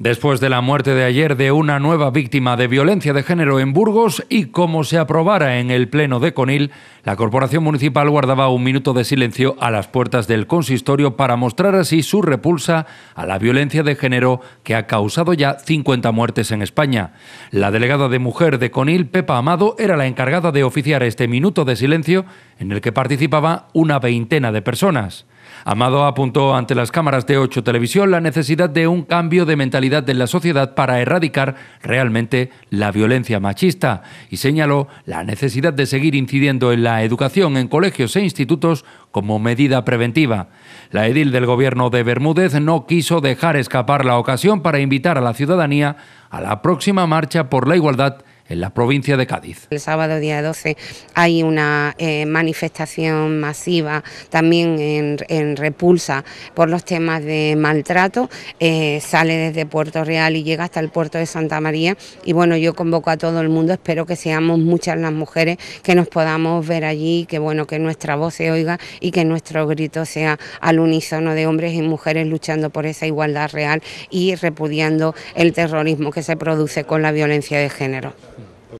Después de la muerte de ayer de una nueva víctima de violencia de género en Burgos y como se aprobara en el Pleno de Conil, la Corporación Municipal guardaba un minuto de silencio a las puertas del consistorio para mostrar así su repulsa a la violencia de género que ha causado ya 50 muertes en España. La delegada de mujer de Conil, Pepa Amado, era la encargada de oficiar este minuto de silencio en el que participaba una veintena de personas. Amado apuntó ante las cámaras de ocho Televisión la necesidad de un cambio de mentalidad en la sociedad para erradicar realmente la violencia machista y señaló la necesidad de seguir incidiendo en la educación en colegios e institutos como medida preventiva. La edil del gobierno de Bermúdez no quiso dejar escapar la ocasión para invitar a la ciudadanía a la próxima marcha por la igualdad en la provincia de Cádiz. El sábado día 12 hay una eh, manifestación masiva también en, repulsa por los temas de maltrato. Eh, sale desde Puerto Real y llega hasta el puerto de Santa María. Y bueno, yo convoco a todo el mundo, espero que seamos muchas las mujeres que nos podamos ver allí, que bueno, que nuestra voz se oiga y que nuestro grito sea al unísono de hombres y mujeres luchando por esa igualdad real y repudiando el terrorismo que se produce con la violencia de género.